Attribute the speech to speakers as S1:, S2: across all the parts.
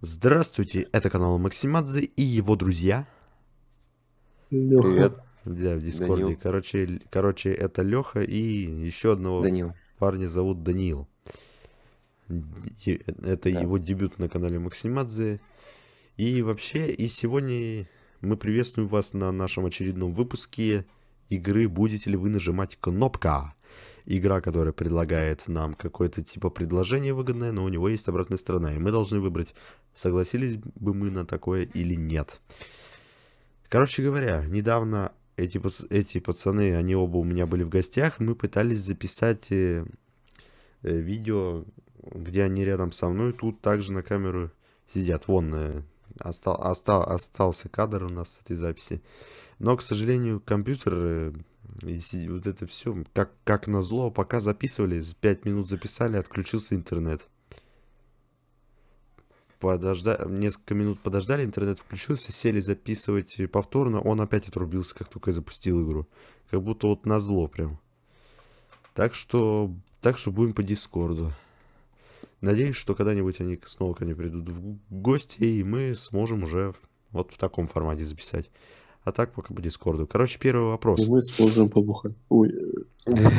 S1: Здравствуйте, это канал Максимадзе и его друзья.
S2: Леха. Привет. Да, в Дискорде. Данил.
S1: Короче, короче, это Леха и еще одного Данил. парня зовут Даниил. Это да. его дебют на канале Максимадзе. И вообще, и сегодня мы приветствуем вас на нашем очередном выпуске игры «Будете ли вы нажимать кнопка?» Игра, которая предлагает нам какое-то типа предложение выгодное, но у него есть обратная сторона, и мы должны выбрать, согласились бы мы на такое или нет. Короче говоря, недавно эти, эти пацаны, они оба у меня были в гостях, мы пытались записать э, э, видео, где они рядом со мной, тут также на камеру сидят. Вон, э, Остал, остал, остался кадр у нас с этой записи. Но, к сожалению, компьютер э, и вот это все, как, как назло, пока записывали, за 5 минут записали, отключился интернет. Подожда... Несколько минут подождали, интернет включился, сели записывать э, повторно, он опять отрубился, как только я запустил игру. Как будто вот назло прям. Так что, так что будем по Дискорду. Надеюсь, что когда-нибудь они снова ко мне придут в гости, и мы сможем уже вот в таком формате записать. А так пока по Дискорду. Короче, первый вопрос. И мы сможем
S2: побухать. Ой.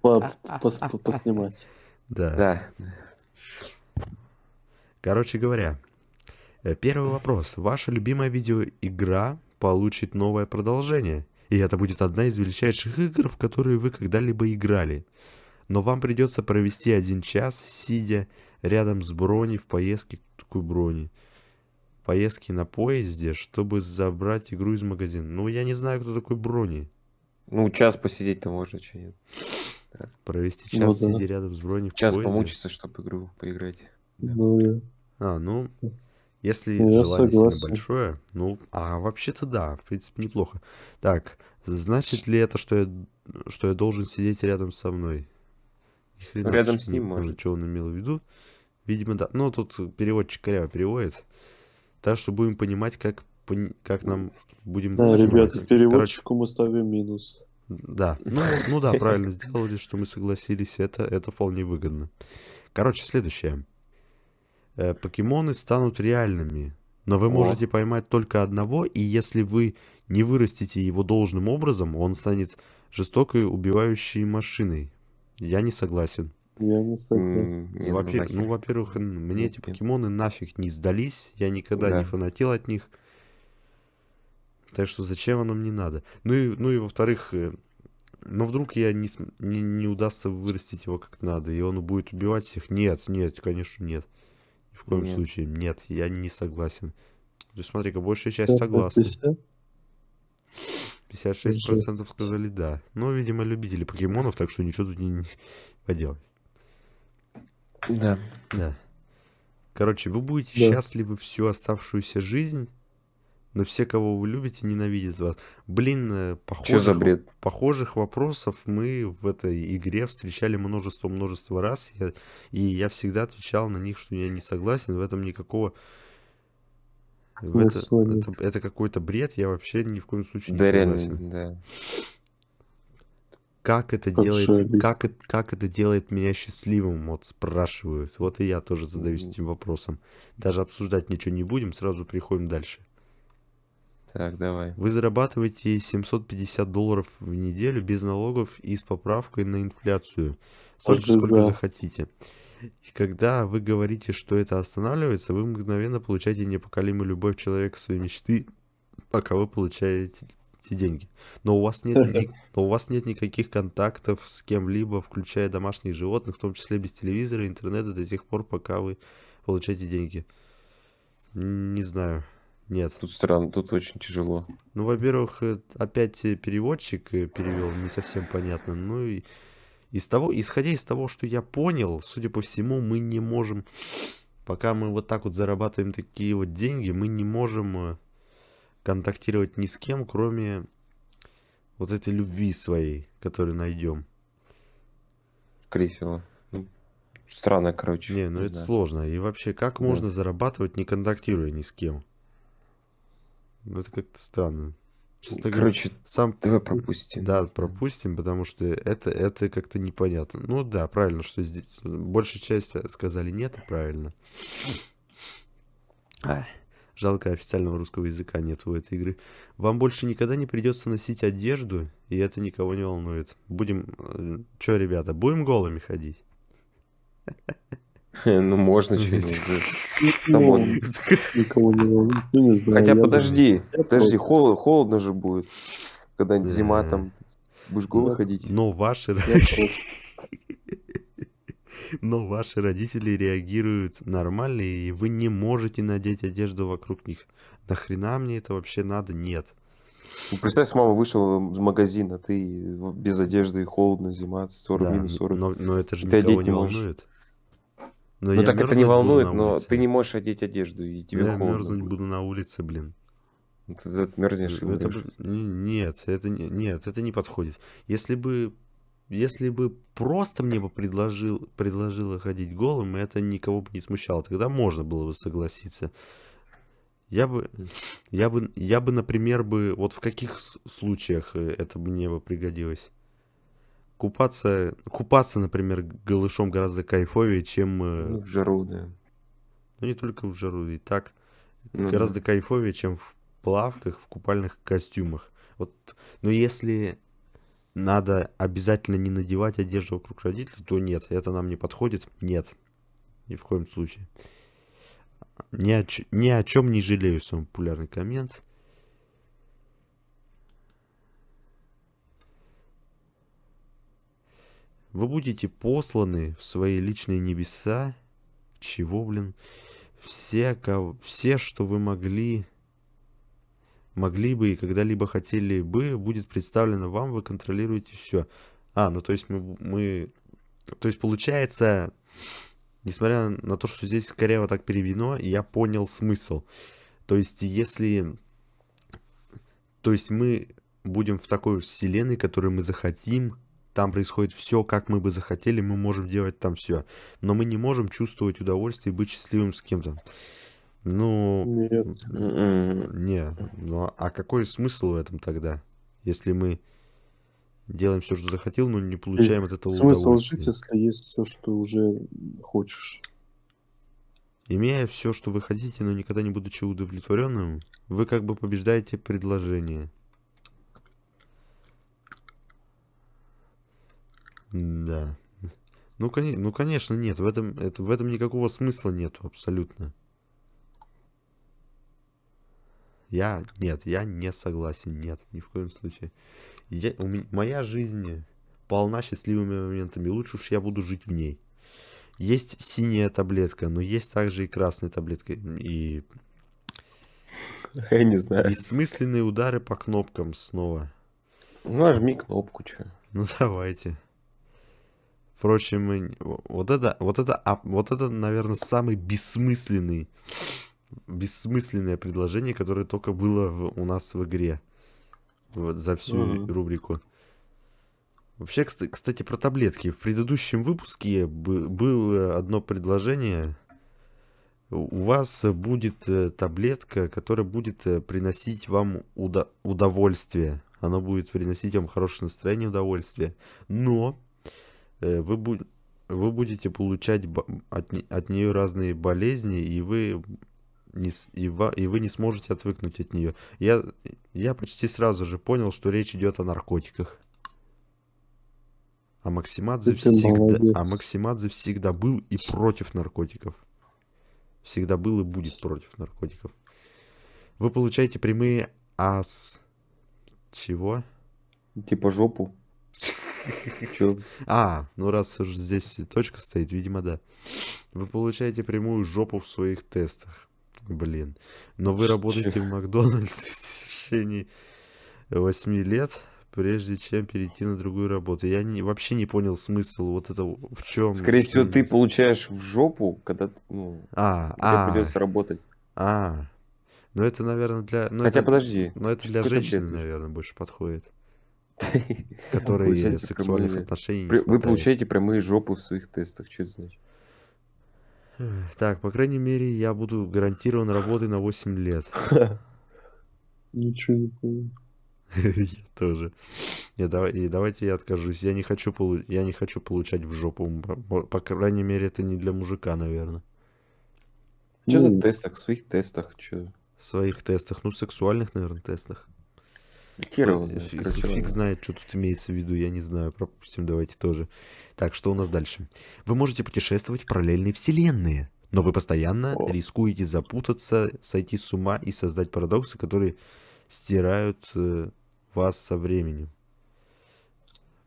S1: Поснимать. Да. Короче говоря, э, первый вопрос. Ваша любимая видеоигра получит новое продолжение. И это будет одна из величайших игр, в которые вы когда-либо играли но вам придется провести один час, сидя рядом с брони в поездке к такой брони. Поездки на поезде, чтобы забрать игру из магазина. Ну, я не знаю, кто такой брони. Ну, час посидеть-то можно, а че нет. Провести ну час, ну, да. сидя рядом с брони в Час поезде. помучиться, чтобы игру поиграть. Ну, а, ну, если ну, желание большое, ну, а вообще-то да, в принципе, неплохо. Так, значит ли это, что я, что я должен сидеть рядом со мной? хрена, Рядом с ним не, может. Что он имел в виду? Видимо, да. но ну, тут переводчик коряво переводит. Так что будем понимать, как, как нам будем... Да, нажимать. ребята, переводчику
S2: Короче... мы ставим минус. Да, ну, ну да, правильно
S1: сделали, что мы согласились, это, это вполне выгодно. Короче, следующее. Э, покемоны станут реальными, но вы О. можете поймать только одного, и если вы не вырастите его должным образом, он станет жестокой убивающей машиной. Я не согласен. Я не согласен. Mm, во ну, ну, во-первых, мне нет, эти покемоны нет. нафиг не сдались. Я никогда да. не фанатил от них. Так что зачем оно мне надо? Ну и, ну и во-вторых, э, но вдруг я не, не, не удастся вырастить его как надо, и он будет убивать всех? Нет, нет, конечно, нет. Ни в коем нет. случае, нет, я не согласен. Ну, смотри-ка, большая часть согласна. 56% сказали да. Ну, видимо, любители покемонов, так что ничего тут не, не поделать. Да. Да. Короче, вы будете да. счастливы всю оставшуюся жизнь, но все, кого вы любите, ненавидят вас. Блин, э, похожих, за бред? похожих вопросов мы в этой игре встречали множество-множество раз, я, и я всегда отвечал на них, что я не согласен, в этом никакого это, это, это какой-то бред, я вообще ни в коем случае да, не согласен. Реально, да. Как это Под делает, как, это, как это делает меня счастливым, вот спрашивают. Вот и я тоже задаюсь mm -hmm. этим вопросом. Даже обсуждать ничего не будем, сразу приходим дальше. Так, давай. Вы зарабатываете 750 долларов в неделю без налогов и с поправкой на инфляцию. Столько, сколько захотите. И когда вы говорите, что это останавливается, вы мгновенно получаете непоколимую любовь человека своей мечты, пока вы получаете эти деньги. Но у вас нет, но у вас нет никаких контактов с кем-либо, включая домашних животных, в том числе без телевизора, интернета, до тех пор, пока вы получаете деньги. Не знаю. Нет. Тут странно, тут очень тяжело. Ну, во-первых, э, опять переводчик э, перевел, не совсем понятно. Ну и из того, исходя из того, что я понял, судя по всему, мы не можем, пока мы вот так вот зарабатываем такие вот деньги, мы не можем э, контактировать ни с кем, кроме вот этой любви своей, которую найдем. Скорее всего. Ну, странно, короче. Не, ну не это знаю. сложно. И вообще, как да. можно зарабатывать, не контактируя ни с кем? Ну это как-то странно. Честно Короче, говоря, сам... давай пропустим. Да, пропустим, потому что это, это как-то непонятно. Ну да, правильно, что здесь большая часть сказали нет, правильно. жалко, официального русского языка нет у этой игры. Вам больше никогда не придется носить одежду, и это никого не волнует. Будем... Э, Че, ребята, будем голыми ходить?
S3: Ну, можно чего-нибудь.
S2: Ну, Хотя подожди, подожди,
S3: холодно же будет. Когда зима там, будешь голый ну, ходить. Но
S1: ваши... Но ваши родители реагируют нормально, и вы не можете надеть одежду вокруг них. Нахрена мне это вообще надо? Нет.
S3: Ну, представь, мама вышла из магазина, ты без одежды, и холодно, зима, 40, да, минус 40. Но, но это же ты никого не, не волнует. Но ну так это не волнует, но ты не можешь одеть одежду, и тебе я холодно. Я мерзнуть будет. буду на улице, блин. Ну ты мерзнешь, и это,
S1: Нет, это, нет, это не подходит. Если бы если бы просто мне бы предложил, предложило ходить голым, это никого бы не смущало. Тогда можно было бы согласиться. Я бы, я бы, я бы, например, бы, вот в каких случаях э, это мне бы пригодилось? Купаться, купаться, например, голышом гораздо кайфовее, чем... Э, ну, в жару, да. Ну, не только в жару, и так. Ну, гораздо да. кайфовее, чем в плавках, в купальных костюмах. Вот, но если надо обязательно не надевать одежду вокруг родителей, то нет, это нам не подходит. Нет, ни в коем случае. Ни о, ч... ни о чем не жалею, самый популярный коммент. Вы будете посланы в свои личные небеса. Чего, блин? Все, кого, все что вы могли, могли бы и когда-либо хотели бы, будет представлено вам, вы контролируете все. А, ну то есть мы, мы... То есть получается, несмотря на то, что здесь скорее вот так переведено, я понял смысл. То есть если... То есть мы будем в такой вселенной, которую мы захотим, там происходит все, как мы бы захотели, мы можем делать там все. Но мы не можем чувствовать удовольствие и быть счастливым с кем-то. Ну, нет. Не, ну а какой смысл в этом тогда? Если мы делаем все, что захотел, но не получаем и от этого смысл удовольствия. Смысл жить,
S2: если есть все, что уже хочешь.
S1: Имея все, что вы хотите, но никогда не будучи удовлетворенным, вы как бы побеждаете предложение – Да. Ну, кон... ну конечно, нет. В этом, это, в этом никакого смысла нету абсолютно. Я... Нет, я не согласен. Нет, ни в коем случае. Я... У меня... Моя жизнь полна счастливыми моментами. Лучше уж я буду жить в ней. Есть синяя таблетка, но есть также и красная таблетка. И...
S2: Я не
S1: знаю. Бессмысленные удары по кнопкам снова. Ну, нажми кнопку, что. Ну, давайте. Впрочем, вот это, вот это, вот это, наверное, самый бессмысленный, бессмысленное предложение, которое только было в, у нас в игре. Вот за всю угу. рубрику. Вообще, кстати, про таблетки. В предыдущем выпуске было одно предложение. У вас будет э, таблетка, которая будет э, приносить вам удовольствие. Она будет приносить вам хорошее настроение, удовольствие. Но Э, вы, бу вы будете получать от, не от нее разные болезни, и вы не, с и, ва, и вы не сможете отвыкнуть от нее. Я, я почти сразу же понял, что речь идет о наркотиках. А Максимадзе, Ты всегда, а молодец. а Максимадзе всегда был и против наркотиков. Всегда был и будет против наркотиков. Вы получаете прямые ас... Чего? Типа жопу. Че? А, ну раз уж здесь точка стоит, видимо, да. Вы получаете прямую жопу в своих тестах. Блин. Но вы работаете в Макдональдс в течение 8 лет, прежде чем перейти на другую работу. Я не, вообще не понял смысл вот этого, в чем... Скорее всего, ты
S3: получаешь в жопу, когда ты, ну,
S1: а, а, придется работать. А, ну это, наверное, для... Ну, Хотя, это, подожди. Ну это для женщин, наверное, больше подходит. Которые получаете сексуальных прямые... отношений При...
S3: Вы получаете
S1: прямые жопы в своих тестах, что это значит? Так, по крайней мере, я буду гарантирован работой на 8 лет.
S2: Ничего не понял.
S1: Я тоже. Я, давай, и давайте я откажусь. Я не, хочу полу... я не хочу получать в жопу. По крайней мере, это не для мужика, наверное. Что за ну. тестах? В своих тестах? Что? В своих тестах. Ну, сексуальных, наверное, тестах. Кирова. Фиг знает, что тут имеется в виду, я не знаю. Пропустим, давайте тоже. Так, что у нас дальше? Вы можете путешествовать в параллельные вселенные, но вы постоянно О. рискуете запутаться, сойти с ума и создать парадоксы, которые стирают э, вас со временем.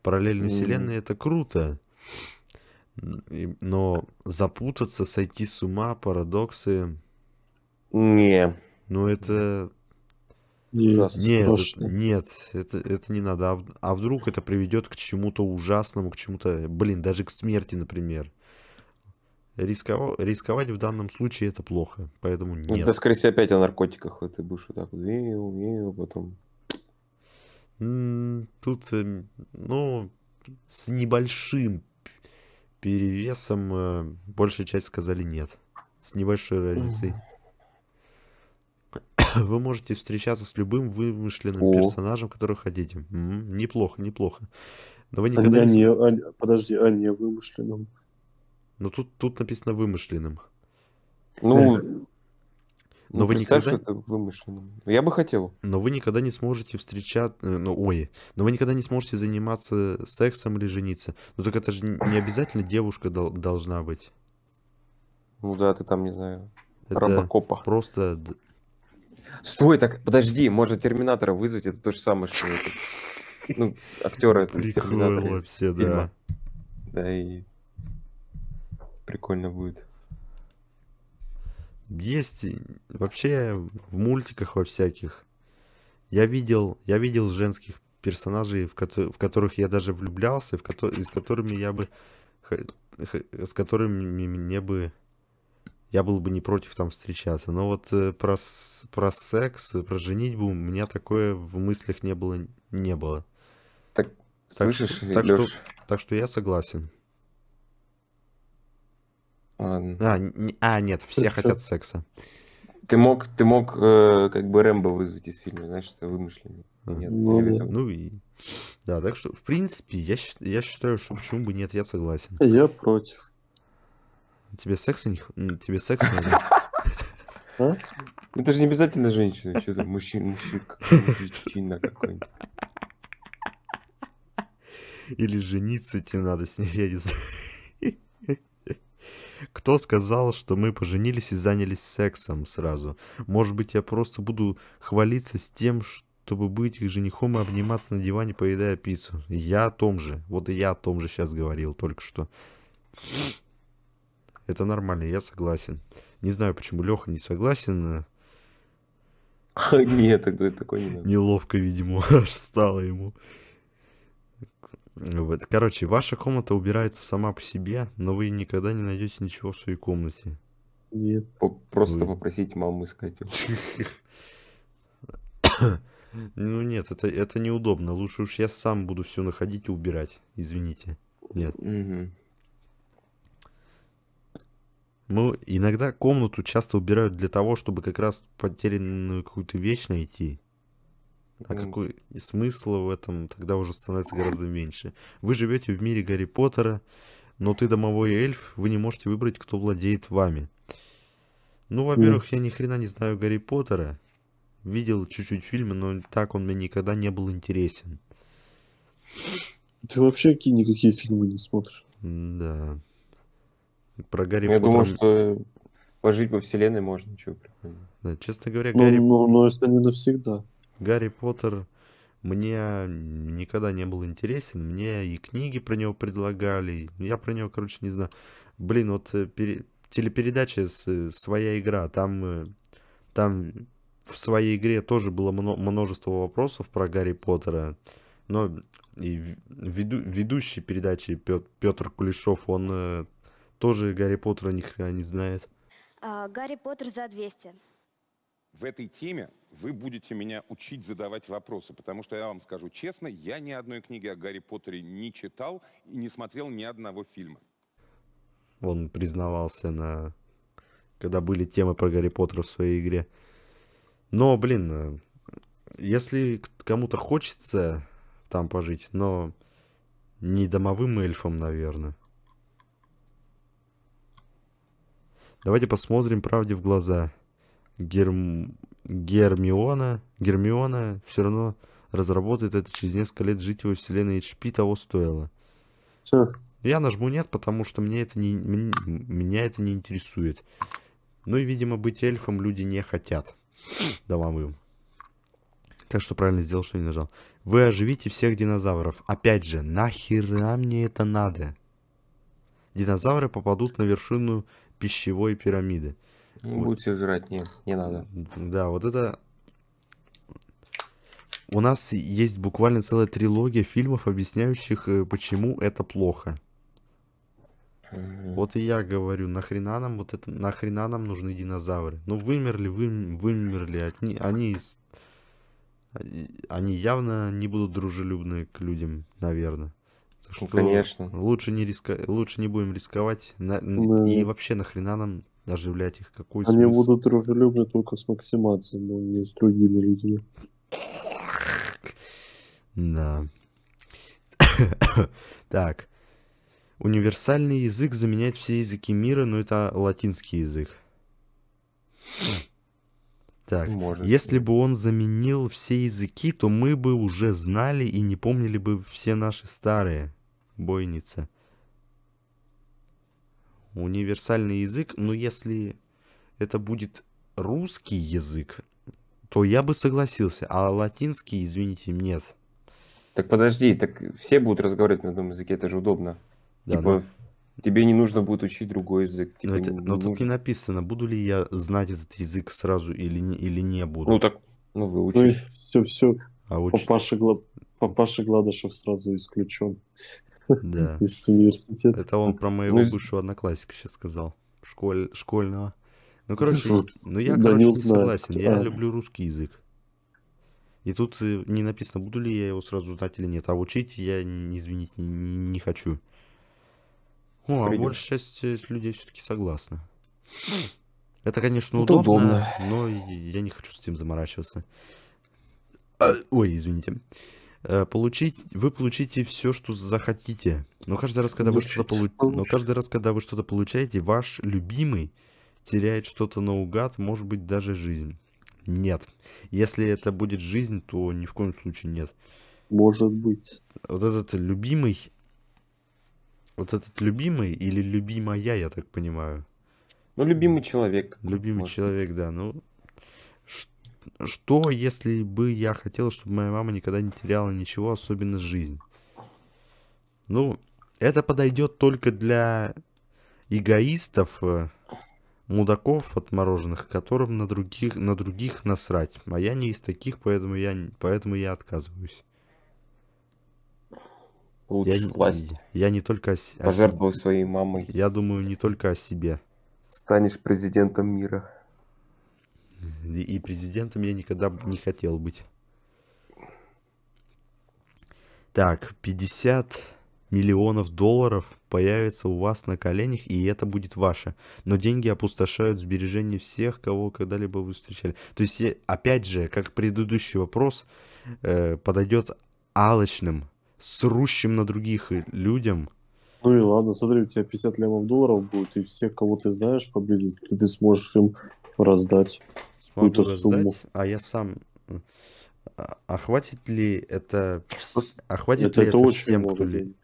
S1: Параллельные вселенные это круто, но запутаться, сойти с ума, парадоксы. Не. Ну это нет, Ужасно нет, это, нет это, это не надо. А, а вдруг это приведет к чему-то ужасному, к чему-то, блин, даже к смерти, например. Рисково, рисковать в данном случае это плохо, поэтому ну, нет. Это,
S3: скорее всего, опять о наркотиках. Ты будешь вот так вот, веял, потом...
S1: Тут, э, ну, с небольшим перевесом э, большая часть сказали нет. С небольшой разницей. вы можете встречаться с любым вымышленным О. персонажем, который хотите. М-м, неплохо, неплохо. Но вы никогда а не... не...
S2: А, подожди, а не вымышленным?
S1: Ну тут, тут написано вымышленным. Ну,
S2: ну
S3: но ну, вы никогда...
S1: что это
S2: вымышленно.
S1: Ну, я бы хотел. Но вы никогда не сможете встречать... Э, ну, ой. Но вы никогда не сможете заниматься сексом или жениться. Ну, так это же не обязательно девушка дол- должна быть. Ну да, ты там, не знаю,
S3: это робокопа. просто Стой, так подожди, можно терминатора вызвать, это то же самое, что это. Ну, актеры это терминатор. все, да.
S1: Да и прикольно будет. Есть вообще в мультиках во всяких. Я видел, я видел женских персонажей, в, ко- в которых я даже влюблялся, в ко- и с которыми я бы, х- х- с которыми мне бы я был бы не против там встречаться. Но вот э, про, про секс, э, про женитьбу у меня такое в мыслях не было. Не было. Так, так слышишь, что, так, что, так что я согласен. А, не, а, нет, все Слушай, хотят
S3: секса. Ты мог, ты мог э, как бы Рэмбо вызвать из фильма, знаешь, это вымышленный.
S1: нет, ну, да. ну и... Да, так что, в принципе, я, я считаю, что почему бы нет, я согласен. Я против. Тебе секса не хватает? Тебе секса надо? Ну, это же не обязательно женщина, что это мужчина, мужчина какой-нибудь. Или жениться тебе надо с ней, я не знаю. Кто сказал, что мы поженились и занялись сексом сразу? Может быть, я просто буду хвалиться с тем, чтобы быть их женихом и обниматься на диване, поедая пиццу. Я о том же. Вот и я о том же сейчас говорил только что. Это нормально, я согласен. Не знаю, почему Леха не согласен. Э. Нет, это такое не надо. Неловко, видимо, аж стало ему. Вот. Короче, ваша комната убирается сама по себе, но вы никогда не найдете ничего в своей комнате. Нет. Просто вы... попросить маму искать Ну нет, это, это неудобно. Лучше уж я сам буду все находить и убирать. Извините. Нет. Угу. Мы иногда комнату часто убирают для того, чтобы как раз потерянную какую-то вещь найти. А какой смысл в этом тогда уже становится гораздо меньше. Вы живете в мире Гарри Поттера, но ты домовой эльф, вы не можете выбрать, кто владеет вами. Ну, во-первых, я ни хрена не знаю Гарри Поттера. Видел чуть-чуть фильмы, но так он мне никогда не был интересен. Ты вообще какие никакие фильмы не смотришь. Да. Про Гарри ну,
S3: Я Поттер... думал, что пожить во
S1: вселенной можно, чего прикольно. Да, честно говоря, ну, Гарри... Ну,
S2: но ну, если не навсегда. Гарри
S1: Поттер мне никогда не был интересен. Мне и книги про него предлагали. Я про него, короче, не знаю. Блин, вот э, пере... телепередача с... Э, «Своя игра». Там, э, там в своей игре тоже было множество вопросов про Гарри Поттера. Но и веду... ведущий передачи Петр Кулешов, он тоже Гарри Поттера ни хрена не знает. А,
S3: Гарри Поттер за 200. В этой теме вы будете меня учить задавать вопросы, потому что я вам скажу честно, я ни одной книги о Гарри Поттере не читал и не смотрел ни одного фильма.
S1: Он признавался на... Когда были темы про Гарри Поттера в своей игре. Но, блин, э, если кому-то хочется там пожить, но не домовым эльфом, наверное. Давайте посмотрим правде в глаза. Герм... Гермиона, Гермиона все равно разработает это через несколько лет жить его вселенной HP того стоило. Что? Я нажму нет, потому что мне это не, меня это не интересует. Ну и, видимо, быть эльфом люди не хотят. Давам им. Так что правильно сделал, что не нажал. Вы оживите всех динозавров. Опять же, нахера мне это надо? Динозавры попадут на вершину пищевой пирамиды. Ну, вот. Будете жрать, не, не надо. Да, вот это... У нас есть буквально целая трилогия фильмов, объясняющих, э, почему это плохо. Угу. Вот и я говорю, нахрена нам вот это, нахрена нам нужны динозавры. Ну вымерли, вы, вымерли, они, они, они явно не будут дружелюбны к людям, наверное. Ну, что ну, конечно. лучше не риска... лучше не будем рисковать. На... Да. И вообще нахрена нам оживлять их? Какой Они смысл? будут
S2: дружелюбны только с Максимацией, но не с другими людьми. Да. так.
S1: Универсальный язык заменяет все языки мира, но это латинский язык. Так, Может. если быть. бы он заменил все языки, то мы бы уже знали и не помнили бы все наши старые. Бойница. Универсальный язык, но если это будет русский язык, то я бы согласился, а латинский, извините, нет. Так подожди, так все будут разговаривать на одном языке, это же удобно.
S3: Да, типа, но... тебе не нужно будет учить другой язык. но это, не но нужно... тут не
S1: написано, буду ли я
S2: знать этот язык сразу или или не буду. Ну так, ну выучишь. Ну, все, все. А учишь... Папаша, Глад... Папаша Гладышев сразу исключен. Да. Из университета. Это он про моего ну, бывшего одноклассника сейчас сказал. Школь... Школьного. Ну, короче, ну я, да короче, не, согласен. Я люблю русский
S1: язык. И тут э, не написано, буду ли я его сразу знать или нет. А учить я, извините, не хочу. Ну, а большая часть э, людей все-таки согласна. Это, конечно, Это удобно, удобно, но я не хочу с этим заморачиваться. А, ой, извините. Э, получить, вы получите все, что захотите. Но каждый раз, когда вы что-то получ... Но каждый раз, когда вы что-то получаете, ваш любимый теряет что-то наугад, может быть, даже жизнь. Нет. Если это будет жизнь, то ни в коем случае нет. Может быть. Вот этот любимый... Вот этот любимый или любимая, я так понимаю. Ну, любимый человек. Любимый может. человек, да. Ну, что, если бы я хотел, чтобы моя мама никогда не теряла ничего, особенно жизнь? Ну, это подойдет только для эгоистов, э, мудаков отмороженных, которым на других, на других насрать. А я не из таких, поэтому я, поэтому я отказываюсь. Получишь я, власть. Я, не только о, Пожертвуй о себе. своей мамой. Я думаю не только о себе. Станешь президентом мира. И президентом я никогда не хотел быть. Так, 50 миллионов долларов появится у вас на коленях, и это будет ваше. Но деньги опустошают сбережения всех, кого когда-либо вы встречали. То есть, опять же, как предыдущий вопрос, э, подойдет алочным, срущим на других людям.
S2: Ну и ладно, смотри, у тебя 50 лямов долларов будет, и все, кого ты знаешь поблизости, ты сможешь им раздать какую-то сумму.
S1: А я сам... А, а хватит ли это... А хватит это, ли это, это очень всем, много кто ли...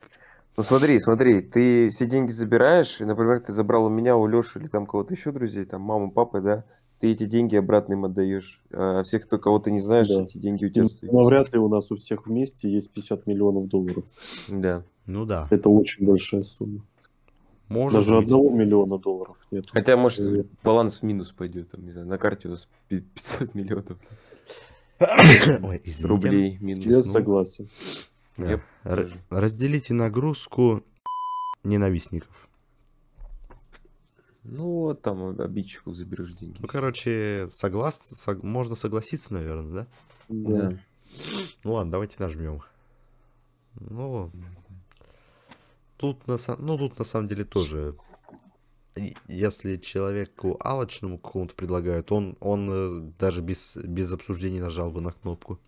S3: Ну смотри, смотри, ты все деньги забираешь, и, например, ты забрал у меня, у Леши или там кого-то еще друзей, там маму, папы, да, ты эти деньги обратно им отдаешь. А всех, кто кого ты не знаешь, да. эти деньги у тебя ну, стоят. Навряд ну, ли
S2: у нас у всех вместе есть 50 миллионов долларов. Да. Ну да. Это очень большая сумма. Может Даже быть. одного миллиона долларов нет. Хотя, может,
S3: баланс в минус пойдет, там, не знаю, на карте у нас 500 миллионов.
S1: Ой, Рублей минус. Я ну, согласен. Да. Я разделите нагрузку ненавистников. Ну, вот там обидчиков заберешь деньги. Ну, короче, соглас... Сог... можно согласиться, наверное, да? Да. Ну ладно, давайте нажмем. Ну, Тут на, ну, тут на самом деле тоже, если человеку алочному какому-то предлагают, он, он э, даже без, без обсуждений нажал бы на кнопку.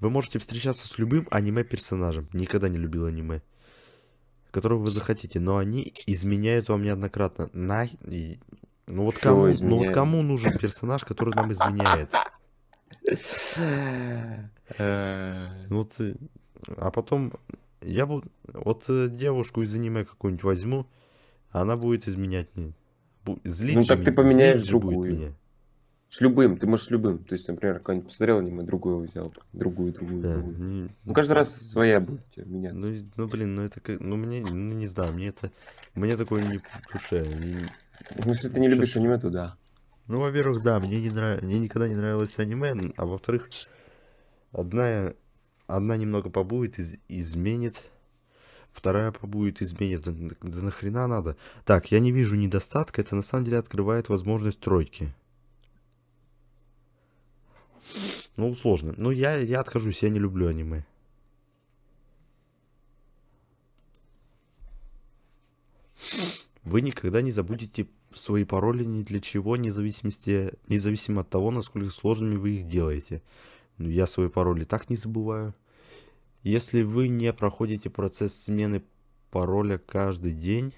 S1: Вы можете встречаться с любым аниме-персонажем. Никогда не любил аниме. Которого вы захотите, но они изменяют вам неоднократно. На... Ну, вот кому, ну вот кому нужен персонаж, который нам изменяет? Э. Ну, вот э, а потом я буду... Вот э, девушку из аниме какую-нибудь возьму, она будет изменять мне. Злить ну так ты поменяешь
S3: другую. Меня. С любым, ты можешь с любым. То есть, например, какой-нибудь посмотрел аниме, другую взял, другую, другую, да, другую. Не... Ну, каждый раз своя будет
S1: меняться. Ну, ну блин, ну это как. Ну мне, ну не знаю, мне это. Мне такое не по Не... Ну, если ты не Сейчас... любишь аниме, то да. Ну, во-первых, да, мне не нравится. Мне никогда не нравилось аниме, а во-вторых, одна одна немного побудет, из изменит. Вторая побудет, изменит. Да, да нахрена надо? Так, я не вижу недостатка. Это на самом деле открывает возможность тройки. Ну, сложно. Ну, я, я откажусь, я не люблю аниме. Вы никогда не забудете свои пароли ни для чего, независимости, независимо от того, насколько сложными вы их делаете. Я свой пароль и так не забываю. Если вы не проходите процесс смены пароля каждый день,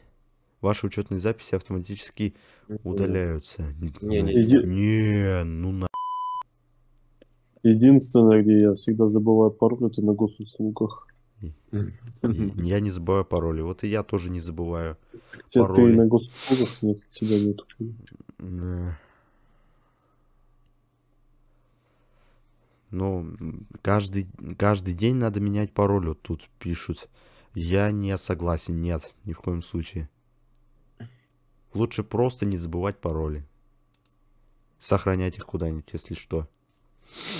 S1: ваши учетные записи автоматически
S2: удаляются. Не, не, не. не ну на. Единственное, где я всегда забываю пароль, это на госуслугах.
S1: Я не забываю пароли. Вот и я тоже не забываю. Тебя пароли. Ты на
S2: госуслугах нет, тебя нет.
S1: Но ну, каждый, каждый день надо менять пароль, вот тут пишут. Я не согласен, нет, ни в коем случае. Лучше просто не забывать пароли. Сохранять их куда-нибудь, если что.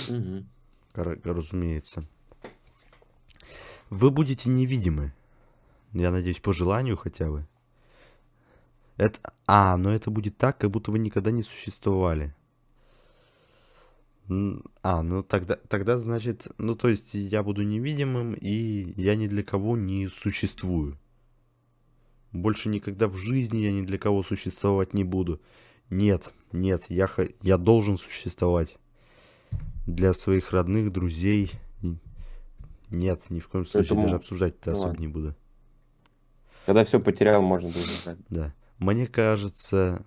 S1: Угу. Разумеется. Вы будете невидимы. Я надеюсь, по желанию хотя бы. Это... А, но это будет так, как будто вы никогда не существовали. А, ну тогда, тогда значит, ну то есть я буду невидимым, и я ни для кого не существую. Больше никогда в жизни я ни для кого существовать не буду. Нет, нет, я, я должен существовать. Для своих родных, друзей. Нет, ни в коем случае Поэтому... даже обсуждать это ну, особо ладно. не буду.
S3: Когда все потерял, можно будет. Да.
S1: Мне кажется...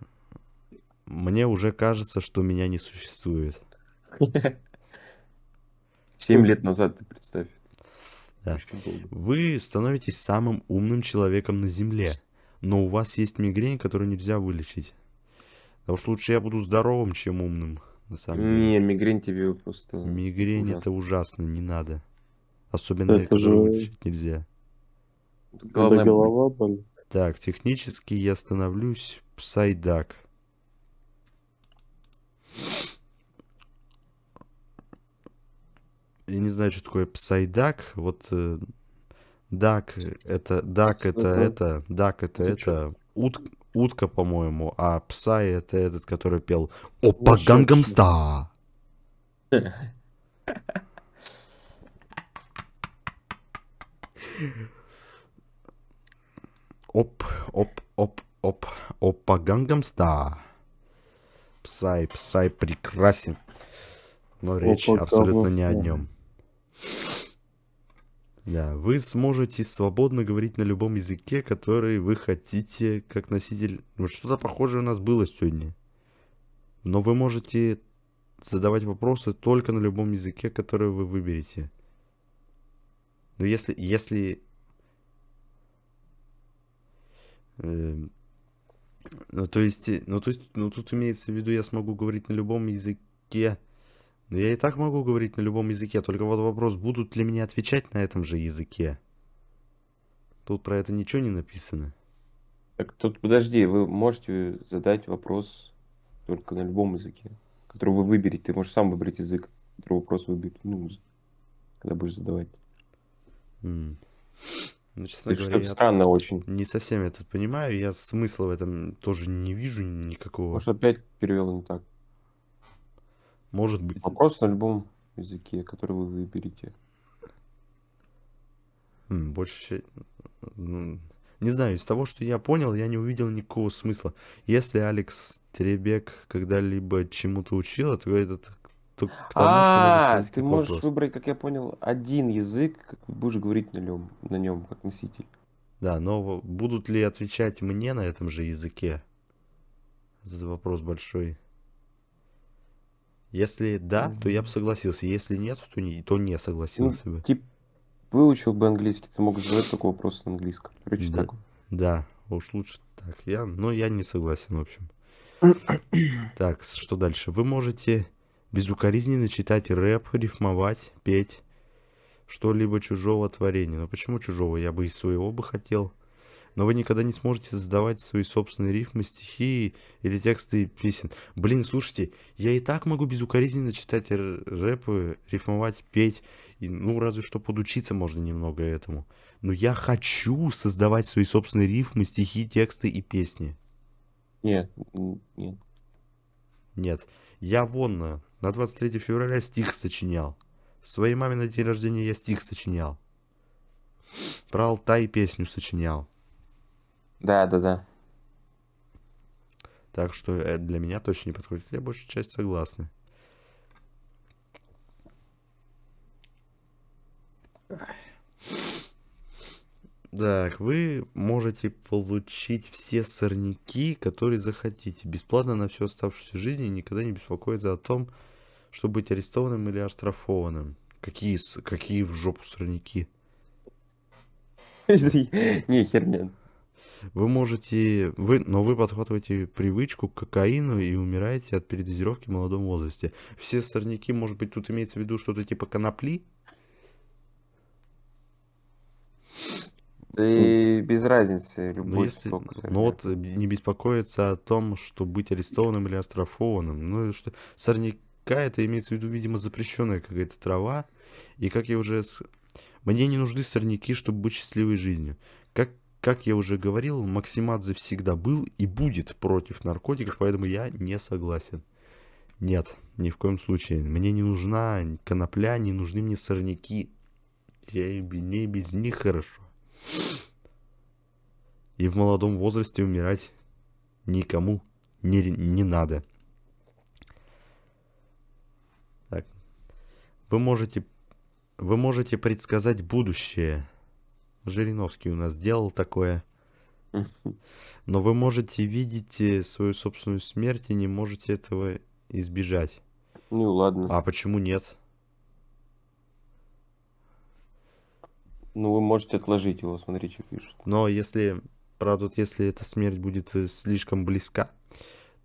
S1: Мне уже кажется, что меня не существует. Семь лет назад, ты представь. Да. Вы становитесь самым умным человеком на Земле, но у вас есть мигрень, которую нельзя вылечить. Да уж лучше я буду здоровым, чем умным, на самом деле. Не, мигрень тебе просто... Мигрень ужасно. это ужасно, не надо. Особенно, это же... вылечить нельзя.
S2: Главное... голова болит.
S1: Так, технически я становлюсь псайдак. я не знаю, что такое псайдак. Вот э, дак это дак это это, дак это это, это ут, утка, по-моему, а псай это этот, который пел Опа Гангамста. Оп, оп, оп, оп, опа Гангамста. Псай, псай прекрасен. Но речь абсолютно не о нем. Да, вы сможете свободно говорить на любом языке, который вы хотите, как носитель... Вот что-то похожее у нас было сегодня. Но вы можете задавать вопросы только на любом языке, который вы выберете. Но если... если э, ну, то есть, э, ну, то есть, ну, тут имеется в виду, я смогу говорить на любом языке, но я и так могу говорить на любом языке, только вот вопрос, будут ли мне отвечать на этом же языке. Тут про это ничего не
S3: написано. Так тут подожди, вы можете задать вопрос только на любом языке, который вы выберете. Ты можешь сам выбрать язык, который вопрос выберет, ну, когда будешь задавать. Ну,
S1: честно Это говоря, я странно очень. Не совсем я тут понимаю, я смысла в этом тоже не вижу никакого. Может, опять перевел не так. Может быть. Вопрос на любом языке, который вы выберете. Больше... Ну, не знаю, из того, что я понял, я не увидел никакого смысла. Если Алекс Теребек когда-либо чему-то учил, то это то, тому, а, ты можешь вопрос. выбрать, как я понял, один язык, как будешь говорить на нем, на нем как носитель. Да, но будут ли отвечать мне на этом же языке? Этот вопрос большой. Если да, то я бы согласился. Если нет, то не, то не согласился ну, бы. Тип, выучил бы английский, ты мог задавать такой вопрос на английском. Короче, да, так. Да, уж лучше так. Я, но я не согласен, в общем. так, что дальше? Вы можете безукоризненно читать рэп, рифмовать, петь что-либо чужого творения. Но почему чужого? Я бы из своего бы хотел но вы никогда не сможете создавать свои собственные рифмы, стихи или тексты песен. Блин, слушайте, я и так могу безукоризненно читать рэпы, рифмовать, петь, и, ну, разве что подучиться можно немного этому. Но я хочу создавать свои собственные рифмы, стихи, тексты и песни. Нет, нет. Нет. Я вон э, на 23 февраля стих сочинял. Своей маме на день рождения я стих сочинял. Про Алтай песню сочинял. Да, да, да. Так что это для меня точно не подходит. Я большую часть согласна. Так, вы можете получить все сорняки, которые захотите, бесплатно на всю оставшуюся жизнь и никогда не беспокоиться о том, чтобы быть арестованным или оштрафованным. Какие, какие в жопу сорняки? Не, херня вы можете, вы, но вы подхватываете привычку к кокаину и умираете от передозировки в молодом возрасте. Все сорняки, может быть, тут имеется в виду что-то типа конопли? Да и ну, без разницы, ну, любой но если, срок. Но ну, вот э, не беспокоиться о том, что быть арестованным или оштрафованным. Ну, что сорняка это имеется в виду, видимо, запрещенная какая-то трава. И как я уже... Мне не нужны сорняки, чтобы быть счастливой жизнью. Как я уже говорил, Максимадзе всегда был и будет против наркотиков, поэтому я не согласен. Нет, ни в коем случае. Мне не нужна конопля, не нужны мне сорняки. Я и мне без них хорошо. И в молодом возрасте умирать никому не, не надо. Так. Вы можете, вы можете предсказать будущее – Жириновский у нас делал такое. Но вы можете видеть э, свою собственную смерть и не можете этого избежать. Ну ладно. А почему нет?
S3: Ну, вы можете отложить его, смотрите, пишут.
S1: Но если, правда, вот если эта смерть будет э, слишком близка,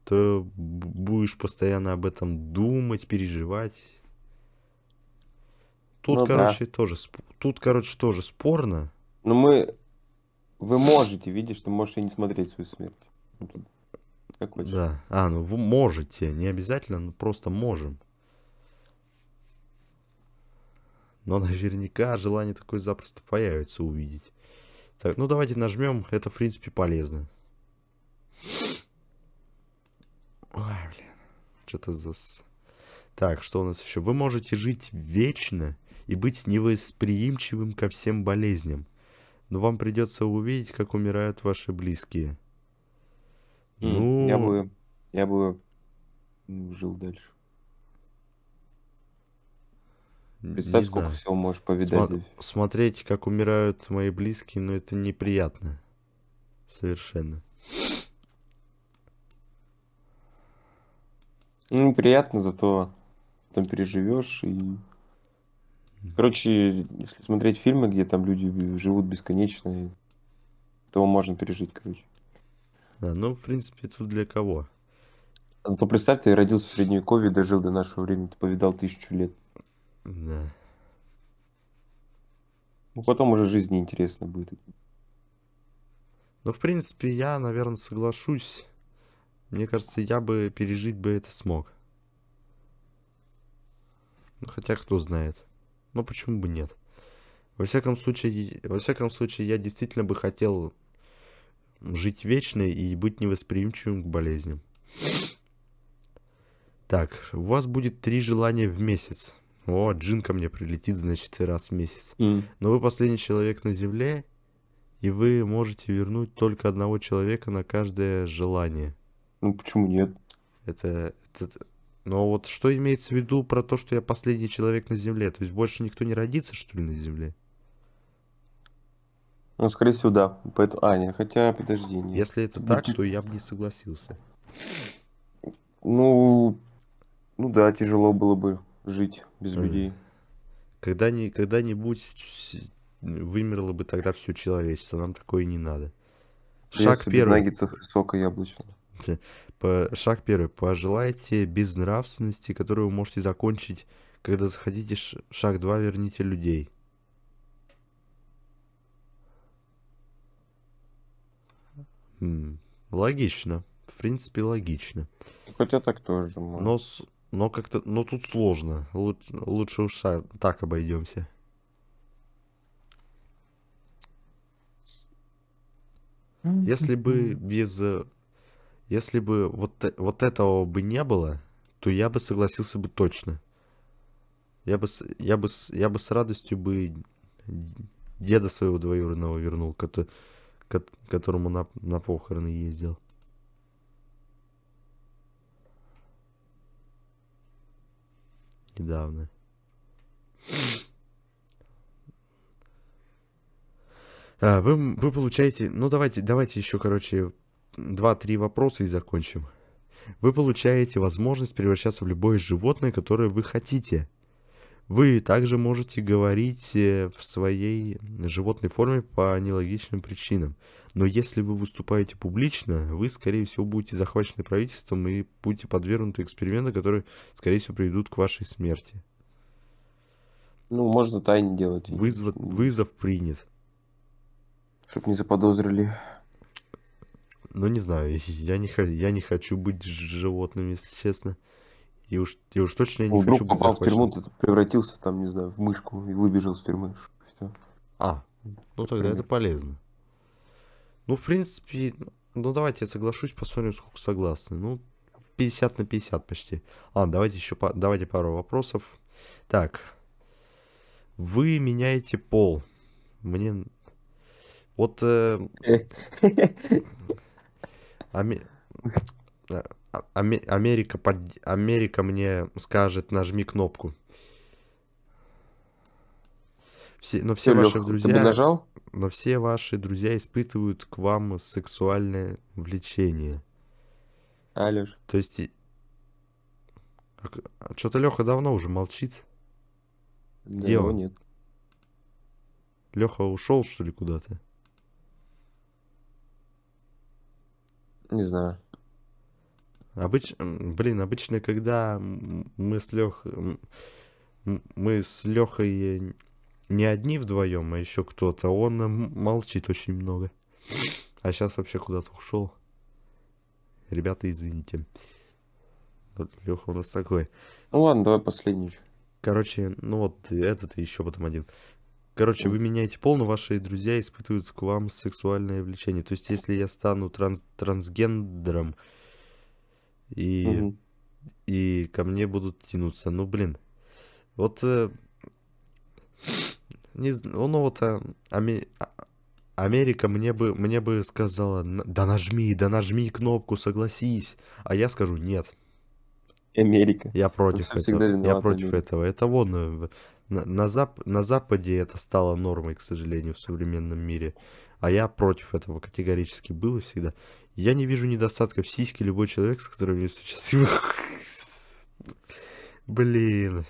S1: то будешь постоянно об этом думать, переживать. Тут, ну, короче, да. тоже, тут, короче, тоже спорно. Но
S3: ну, мы... Вы можете видеть, что можешь и не смотреть свою смерть. Ну,
S1: как хочешь. Да. А, ну вы можете. Не обязательно, но ну, просто можем. Но наверняка желание такое запросто появится увидеть. Так, ну давайте нажмем. Это, в принципе, полезно. Ой, блин. Что-то за. Так, что у нас еще? Вы можете жить вечно и быть невосприимчивым ко всем болезням но вам придется увидеть, как умирают ваши близкие. Mm, ну... Я бы... Я
S3: бы жил дальше. Представь, не сколько знаю. всего можешь повидать. Сма-
S1: смотреть, как умирают мои близкие, но ну, это неприятно. Совершенно. Ну, приятно, зато там переживешь
S3: и Короче, если смотреть фильмы, где там люди живут бесконечно, то можно пережить, короче.
S1: Да, ну, в принципе, тут для кого?
S3: А то представь, ты родился в Средневековье, дожил до нашего времени, ты повидал тысячу лет. Да. Ну, потом уже жизнь неинтересна будет.
S1: Ну, в принципе, я, наверное, соглашусь. Мне кажется, я бы пережить бы это смог. Ну, хотя кто знает. Но ну, почему бы нет? Во всяком случае, во всяком случае, я действительно бы хотел жить вечно и быть невосприимчивым к болезням. Так, у вас будет три желания в месяц. О, Джин ко мне прилетит, значит, раз в месяц. Mm. Но вы последний человек на Земле, и вы можете вернуть только одного человека на каждое желание. Ну, почему нет? Это, это, но вот что имеется в виду про то, что я последний человек на Земле? То есть больше никто не родится, что ли, на Земле?
S3: Ну, скорее всего, да. Поэтому... А, нет, хотя, подожди. Нет. Если это так, то я бы не согласился.
S1: Ну, ну да, тяжело было бы жить без mm. людей. Когда ни, когда-нибудь вымерло бы тогда все человечество. Нам такое не надо. Шаг Если первый. Без наггетсов и сока яблочного. Шаг первый. Пожелайте безнравственности, которую вы можете закончить, когда заходите. Шаг 2. Верните людей. М логично. В принципе, логично. Хотя так тоже можно. Но, но как-то... Но тут сложно. Лучше, лучше уж так обойдемся.
S2: Если бы
S1: без э, если бы вот, э, вот этого бы не было, то я бы согласился бы точно. Я бы, я бы, я бы с радостью бы деда своего двоюродного вернул, которому на, на похороны ездил. Недавно. А, вы, вы получаете... Ну, давайте, давайте еще, короче, Два-три вопроса и закончим. Вы получаете возможность превращаться в любое животное, которое вы хотите. Вы также можете говорить э, в своей животной форме по нелогичным причинам. Но если вы выступаете публично, вы, скорее всего, будете захвачены правительством и будете подвергнуты экспериментам, которые, скорее всего, приведут к вашей смерти. Ну, можно тайне делать. Вызов, вызов принят. Чтоб не заподозрили. Ну, не знаю, я не, я не хочу быть животным, если честно. И уж, и уж точно я не ну, Вдруг хочу быть попал захвачен. в тюрьму, ты
S3: превратился там, не знаю, в мышку и выбежал из тюрьмы. Все. А, ну
S1: тогда Пример. это полезно. Ну, в принципе, ну, ну давайте я соглашусь, посмотрим, сколько согласны. Ну, 50 на 50 почти. А, давайте еще давайте пару вопросов. Так. Вы меняете пол. Мне... Вот... Э... А, ами... Америка, под... Америка мне скажет, нажми кнопку. Все, но все Ты, ваши друзья... Ты бы нажал? Но все ваши друзья испытывают к вам сексуальное влечение. А, То есть... А Что-то Леха давно уже молчит. Да, ну он? нет. Леха ушел, что ли, куда-то? Не знаю. Обыч... Блин, обычно, когда мы с Лех... Мы с Лехой не одни вдвоем, а еще кто-то, он молчит очень много. А сейчас вообще куда-то ушел. Ребята, извините. Леха у нас такой. Ну ладно, давай последний еще. Короче, ну вот этот еще потом один. Короче, вы меняете пол, но ваши друзья испытывают к вам сексуальное влечение. То есть, если я стану транс трансгендером, и, угу. и ко мне будут тянуться. Ну, блин. Вот... Э, не, ну, ну, вот э, а, ами, Америка мне бы, мне бы сказала, да нажми, да нажми кнопку, согласись. А я скажу, нет. Америка. Я против этого. Я против Америка. этого. Это вон э, на, на, зап, на Западе это стало нормой, к сожалению, в современном мире. А я против этого категорически был и всегда. Я не вижу недостатка в сиське любой человек, с которым я сейчас... Блин,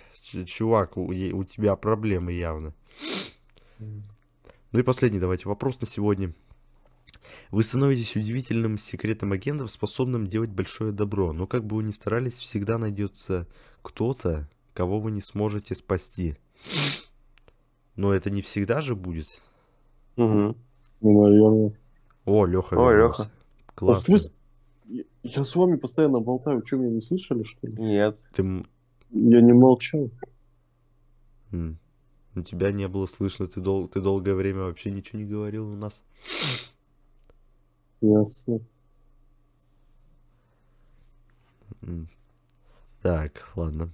S1: чувак, у, у тебя проблемы явно. Ну и последний давайте вопрос на сегодня. Вы становитесь удивительным секретным агентом, способным делать большое добро, но как бы вы ни старались, всегда найдется кто-то, кого вы не сможете спасти. Но это не всегда же будет.
S2: Угу. наверное. О, Леха. О, Леха. Класс. А слышь, я с вами постоянно болтаю. Что, меня не слышали, что ли? Нет. Ты... Я не молчал.
S1: М. Ну, тебя не было слышно. Ты, дол... ты долгое время вообще ничего не говорил у нас. Ясно. Так, ладно.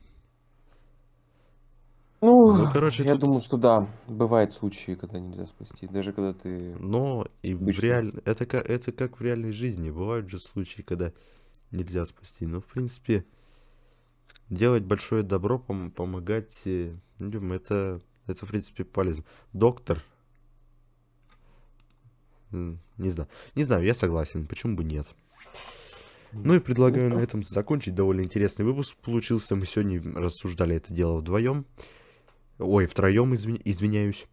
S3: Ну, ну короче, я тут... думаю, что да, бывают случаи, когда нельзя спасти, даже когда ты.
S1: Но и обычный. в реаль... это как это как в реальной жизни бывают же случаи, когда нельзя спасти. Но ну, в принципе делать большое добро, пом помогать людям, э, это это в принципе полезно. Доктор, не знаю, не знаю, я согласен, почему бы нет. Ну и предлагаю ну, на этом закончить. Довольно интересный выпуск получился. Мы сегодня рассуждали это дело вдвоем. Ой, втроем, извин... извиняюсь.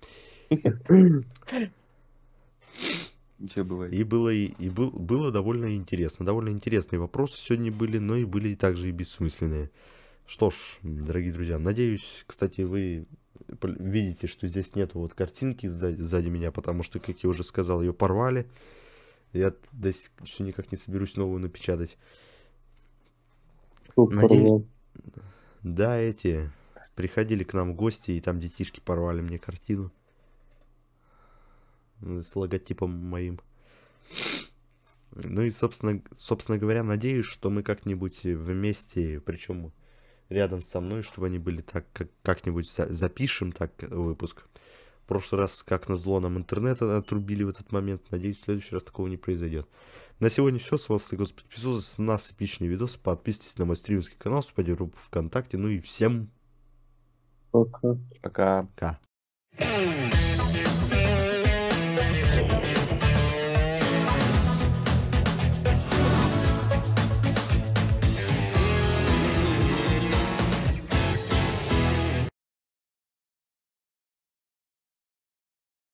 S1: бывает. И было, и, был, было довольно интересно. Довольно интересные вопросы сегодня были, но и были также и бессмысленные. Что ж, дорогие друзья, надеюсь, кстати, вы видите, что здесь нету вот картинки сзади, сзади меня, потому что, как я уже сказал, ее порвали. Я до сих все никак не соберусь новую напечатать.
S2: Кто
S1: Да, эти Приходили к нам в гости, и там детишки порвали мне картину. Ну, с логотипом моим. Ну и, собственно, собственно говоря, надеюсь, что мы как-нибудь вместе, причем рядом со мной, чтобы они были так, как-нибудь запишем так э, выпуск. В прошлый раз, как на зло, нам интернет отрубили в этот момент. Надеюсь, в следующий раз такого не произойдет. На сегодня все. С вас Лего Спидписус. С нас эпичный видос. Подписывайтесь на мой стримерский канал, группу ВКонтакте. Ну и всем пока. Пока. Пока. Пока.